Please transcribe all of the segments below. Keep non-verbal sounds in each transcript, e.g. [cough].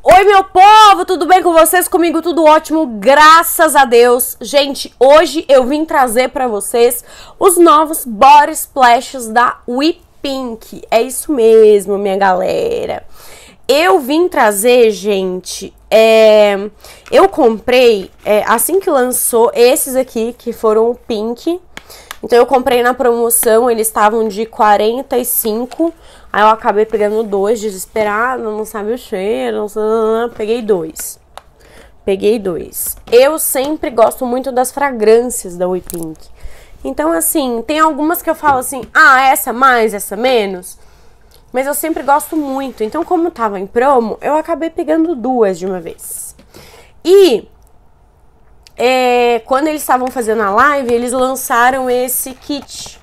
Oi, meu povo, tudo bem com vocês? Comigo tudo ótimo, graças a Deus. Gente, hoje eu vim trazer para vocês os novos body splashes da We Pink. É isso mesmo, minha galera. Eu vim trazer, gente, é... eu comprei, é, assim que lançou, esses aqui, que foram o pink, então eu comprei na promoção, eles estavam de 45, aí eu acabei pegando dois, desesperado, não sabe o cheiro, não sei, peguei dois. Peguei dois. Eu sempre gosto muito das fragrâncias da Oi Pink. Então, assim, tem algumas que eu falo assim, ah, essa mais, essa menos. Mas eu sempre gosto muito. Então, como tava em promo, eu acabei pegando duas de uma vez. E é, quando eles estavam fazendo a live, eles lançaram esse kit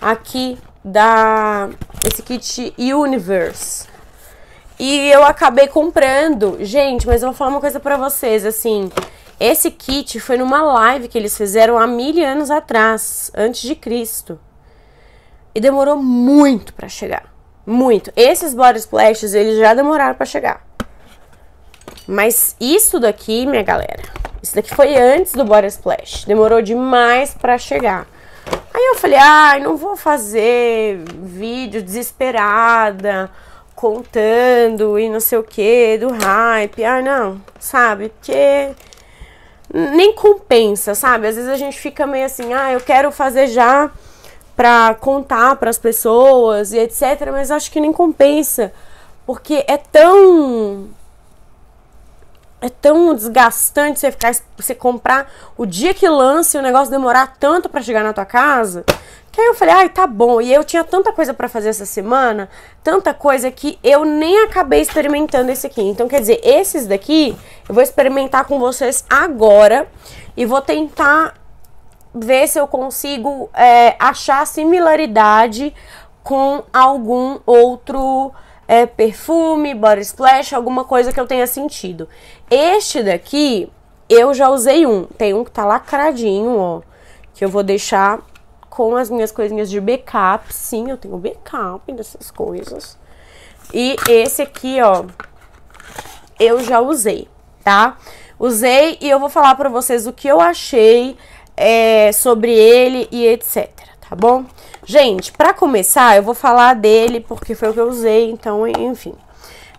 aqui da esse kit Universe. E eu acabei comprando. Gente, mas eu vou falar uma coisa para vocês, assim, esse kit foi numa live que eles fizeram há mil anos atrás, antes de Cristo. E demorou muito para chegar. Muito. Esses body splashes, eles já demoraram para chegar. Mas isso daqui, minha galera, isso daqui foi antes do Body Splash. Demorou demais para chegar. Aí eu falei, ai, ah, não vou fazer vídeo desesperada, contando e não sei o que, do hype. Ah, não, sabe? Porque nem compensa, sabe? Às vezes a gente fica meio assim, ah, eu quero fazer já pra contar pras pessoas e etc. Mas acho que nem compensa. Porque é tão é tão desgastante você ficar você comprar o dia que lança e o negócio demorar tanto para chegar na tua casa. Que aí eu falei, ai, tá bom. E eu tinha tanta coisa para fazer essa semana, tanta coisa que eu nem acabei experimentando esse aqui. Então, quer dizer, esses daqui eu vou experimentar com vocês agora e vou tentar ver se eu consigo é, achar similaridade com algum outro é, perfume, body splash, alguma coisa que eu tenha sentido. Este daqui, eu já usei um. Tem um que tá lacradinho, ó, que eu vou deixar com as minhas coisinhas de backup. Sim, eu tenho backup dessas coisas. E esse aqui, ó, eu já usei, tá? Usei e eu vou falar pra vocês o que eu achei é, sobre ele e etc tá bom? Gente, para começar, eu vou falar dele porque foi o que eu usei, então, enfim.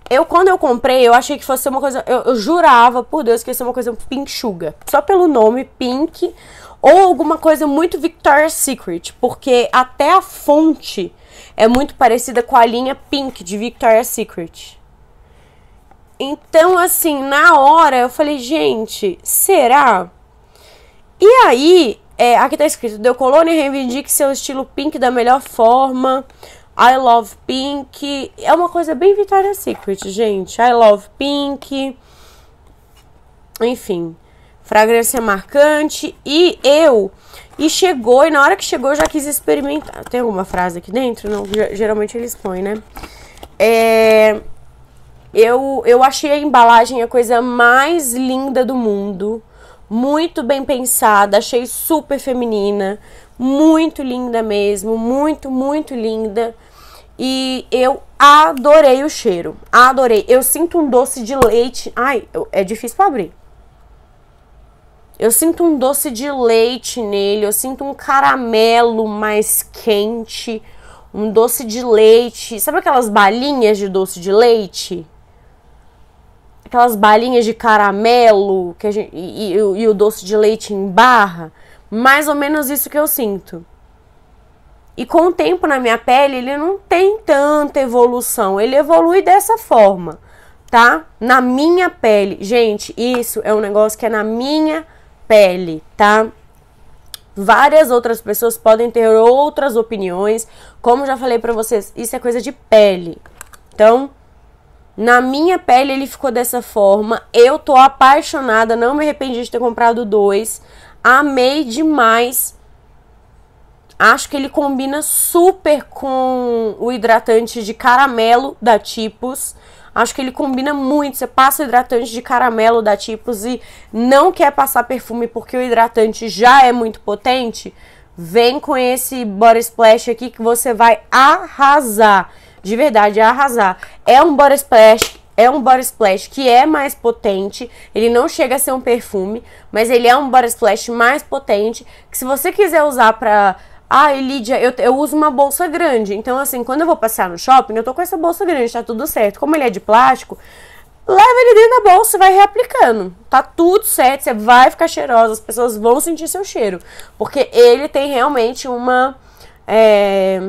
Eu, quando eu comprei, eu achei que fosse uma coisa. Eu, eu jurava, por Deus, que ia ser uma coisa pink sugar Só pelo nome, pink. Ou alguma coisa muito Victoria's Secret. Porque até a fonte é muito parecida com a linha pink de Victoria's Secret. Então, assim, na hora eu falei, gente, será? E aí é, aqui tá escrito: Deu Colônia reivindique seu estilo pink da melhor forma. I love pink. É uma coisa bem vitória Secret, gente. I love pink. Enfim, fragrância marcante. E eu. E chegou, e na hora que chegou eu já quis experimentar. Tem alguma frase aqui dentro? Não, geralmente eles põem, né? É, eu, eu achei a embalagem a coisa mais linda do mundo muito bem pensada, achei super feminina, muito linda mesmo, muito, muito linda. E eu adorei o cheiro, adorei. Eu sinto um doce de leite. Ai, é difícil pra abrir. Eu sinto um doce de leite nele, eu sinto um caramelo mais quente, um doce de leite. Sabe aquelas balinhas de doce de leite? aquelas balinhas de caramelo que gente, e, e, e o doce de leite em barra. Mais ou menos isso que eu sinto. E com o tempo na minha pele, ele não tem tanta evolução. Ele evolui dessa forma, tá? Na minha pele. Gente, isso é um negócio que é na minha pele, tá? Várias outras pessoas podem ter outras opiniões. Como já falei para vocês, isso é coisa de pele. Então, na minha pele ele ficou dessa forma. Eu tô apaixonada, não me arrependi de ter comprado dois. Amei demais. Acho que ele combina super com o hidratante de caramelo da Tipos. Acho que ele combina muito. Você passa hidratante de caramelo da Tipos e não quer passar perfume porque o hidratante já é muito potente. Vem com esse Body Splash aqui que você vai arrasar de verdade, a arrasar. É um body splash, é um body splash que é mais potente, ele não chega a ser um perfume, mas ele é um body splash mais potente, que se você quiser usar pra... Ah, Lídia, eu, eu uso uma bolsa grande, então assim, quando eu vou passar no shopping, eu tô com essa bolsa grande, tá tudo certo. Como ele é de plástico, leva ele dentro da bolsa e vai reaplicando. Tá tudo certo, você vai ficar cheirosa, as pessoas vão sentir seu cheiro. Porque ele tem realmente uma. É,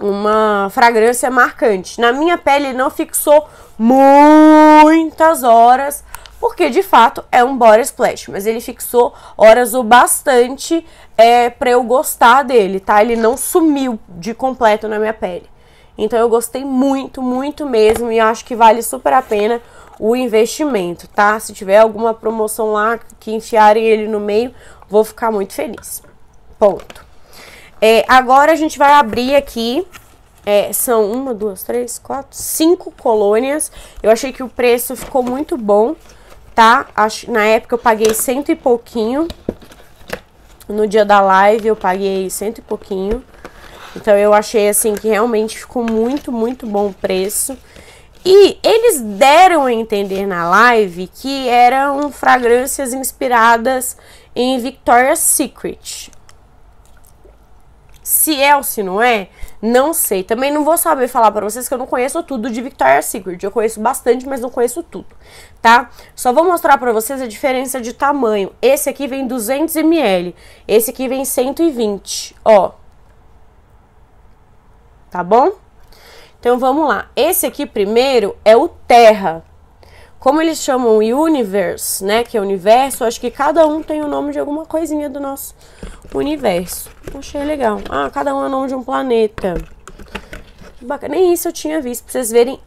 uma fragrância marcante. Na minha pele não fixou muitas horas, porque de fato é um body splash, mas ele fixou horas o bastante é, para eu gostar dele, tá? Ele não sumiu de completo na minha pele. Então eu gostei muito, muito mesmo e acho que vale super a pena o investimento, tá? Se tiver alguma promoção lá que enfiarem ele no meio, vou ficar muito feliz. Ponto. É, agora a gente vai abrir aqui. É, são uma, duas, três, quatro, cinco colônias. Eu achei que o preço ficou muito bom, tá? Acho, na época eu paguei cento e pouquinho. No dia da live eu paguei cento e pouquinho. Então eu achei assim que realmente ficou muito, muito bom o preço. E eles deram a entender na live que eram fragrâncias inspiradas em Victoria's Secret. Se é ou se não é, não sei. Também não vou saber falar para vocês que eu não conheço tudo de Victoria's Secret. Eu conheço bastante, mas não conheço tudo, tá? Só vou mostrar para vocês a diferença de tamanho. Esse aqui vem 200 ml, esse aqui vem 120, ó. Tá bom? Então vamos lá. Esse aqui primeiro é o Terra. Como eles chamam Universe, né, que é universo, acho que cada um tem o nome de alguma coisinha do nosso universo. Achei legal. Ah, cada um é o nome de um planeta. Bacana. Nem isso eu tinha visto, pra vocês verem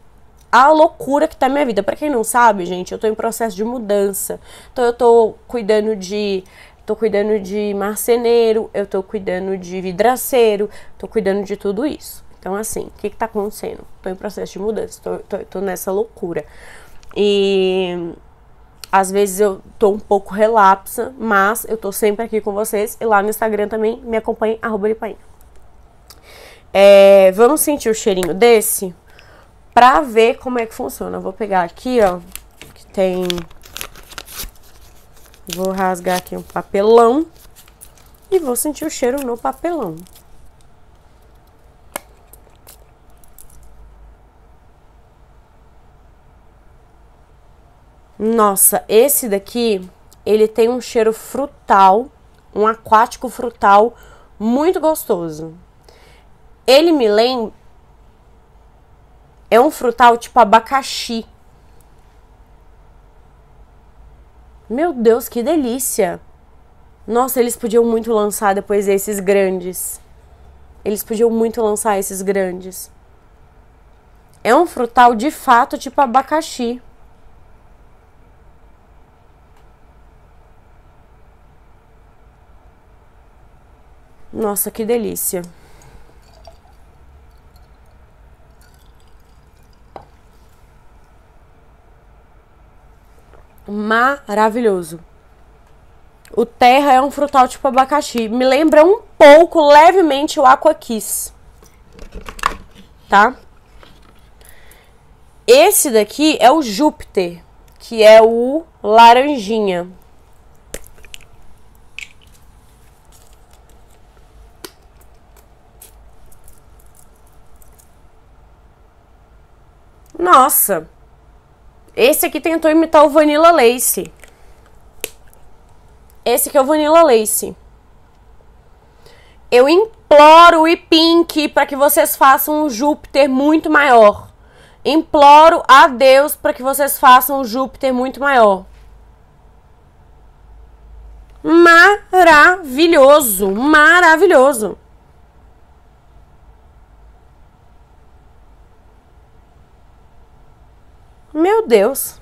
a loucura que tá minha vida. Para quem não sabe, gente, eu tô em processo de mudança. Então eu tô cuidando de tô cuidando de marceneiro, eu tô cuidando de vidraceiro, tô cuidando de tudo isso. Então assim, o que que tá acontecendo? Tô em processo de mudança, tô, tô, tô nessa loucura. E às vezes eu tô um pouco relapsa, mas eu tô sempre aqui com vocês e lá no Instagram também me acompanhe, arroba é, Vamos sentir o cheirinho desse pra ver como é que funciona. Eu vou pegar aqui, ó, que tem... Vou rasgar aqui um papelão e vou sentir o cheiro no papelão. Nossa, esse daqui, ele tem um cheiro frutal, um aquático frutal muito gostoso. Ele me lembra é um frutal tipo abacaxi. Meu Deus, que delícia! Nossa, eles podiam muito lançar depois esses grandes. Eles podiam muito lançar esses grandes. É um frutal de fato tipo abacaxi. Nossa, que delícia. Maravilhoso. O terra é um frutal tipo abacaxi. Me lembra um pouco, levemente, o Aqua Kiss. Tá? Esse daqui é o Júpiter, que é o laranjinha. Nossa, esse aqui tentou imitar o Vanilla Lace. Esse aqui é o Vanilla Lace. Eu imploro e Pink para que vocês façam um Júpiter muito maior. Imploro a Deus para que vocês façam um Júpiter muito maior. Maravilhoso, maravilhoso. Meu Deus!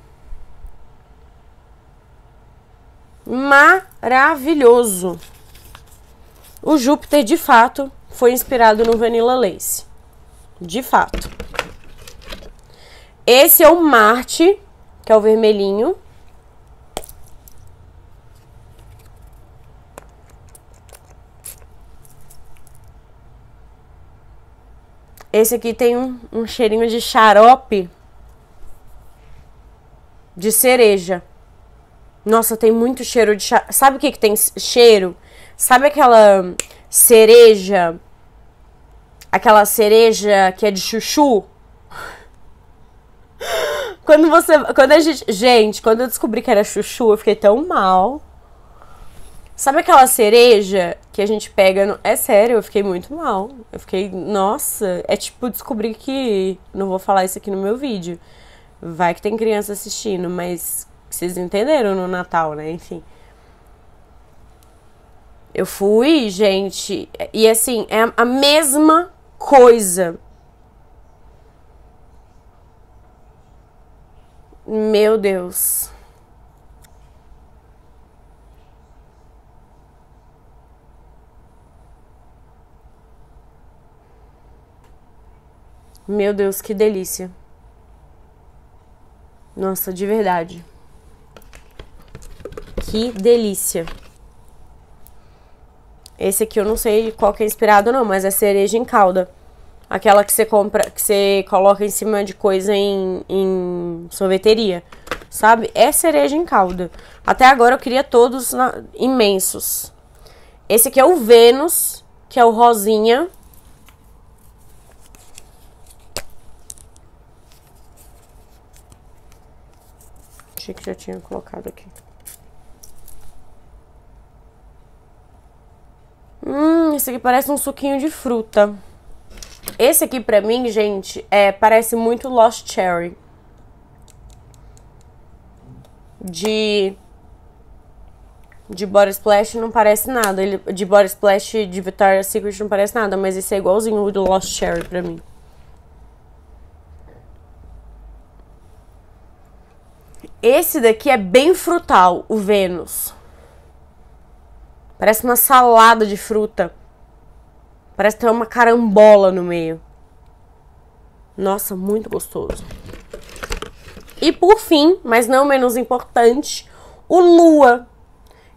Maravilhoso! O Júpiter, de fato, foi inspirado no Vanilla Lace. De fato. Esse é o Marte, que é o vermelhinho. Esse aqui tem um, um cheirinho de xarope de cereja. Nossa, tem muito cheiro de. Chá. Sabe o que, que tem cheiro? Sabe aquela cereja? Aquela cereja que é de chuchu? [laughs] Quando você. Quando a gente. Gente, quando eu descobri que era chuchu, eu fiquei tão mal. Sabe aquela cereja que a gente pega. No... É sério, eu fiquei muito mal. Eu fiquei. Nossa, é tipo descobrir que. Não vou falar isso aqui no meu vídeo Vai que tem criança assistindo, mas vocês entenderam no Natal, né? Enfim. Eu fui, gente, e assim, é a mesma coisa. Meu Deus. Meu Deus, que delícia. Nossa, de verdade. Que delícia. Esse aqui eu não sei qual que é inspirado não, mas é cereja em calda. Aquela que você compra, que você coloca em cima de coisa em, em sorveteria, sabe? É cereja em calda. Até agora eu queria todos na, imensos. Esse aqui é o Vênus, que é o rosinha. Achei que já tinha colocado aqui. Hum, esse aqui parece um suquinho de fruta. Esse aqui pra mim, gente, é, parece muito Lost Cherry. De... De Body Splash não parece nada. Ele, de Body Splash de Victoria's Secret não parece nada, mas esse é igualzinho o do Lost Cherry pra mim. Esse daqui é bem frutal, o Vênus. Parece uma salada de fruta. Parece ter uma carambola no meio. Nossa, muito gostoso. E por fim, mas não menos importante, o Lua.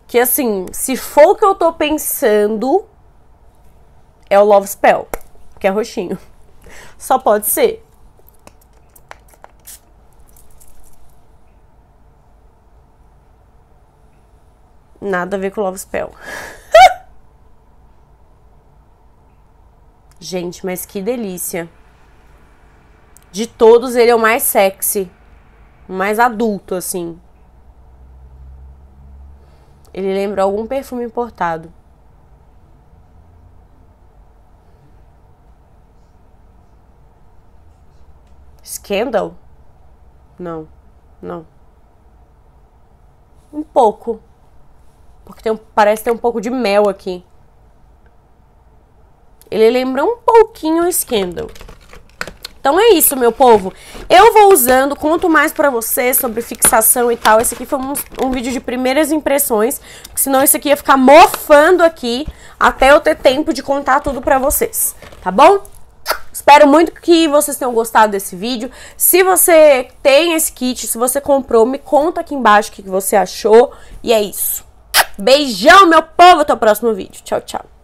Que assim, se for o que eu tô pensando, é o Love Spell, que é roxinho. Só pode ser. Nada a ver com Love Spell. [laughs] Gente, mas que delícia. De todos, ele é o mais sexy. Mais adulto, assim. Ele lembra algum perfume importado. Scandal? Não, não. Um pouco. Porque tem parece ter um pouco de mel aqui. Ele lembra um pouquinho o Scandal. Então é isso, meu povo. Eu vou usando, conto mais pra vocês sobre fixação e tal. Esse aqui foi um, um, vídeo de primeiras impressões, senão esse aqui ia ficar mofando aqui até eu ter tempo de contar tudo pra vocês, tá bom? Espero muito que vocês tenham gostado desse vídeo. Se você tem esse kit, se você comprou, me conta aqui embaixo o que você achou. E é isso. Beijão, meu povo. Até o próximo vídeo. Tchau, tchau.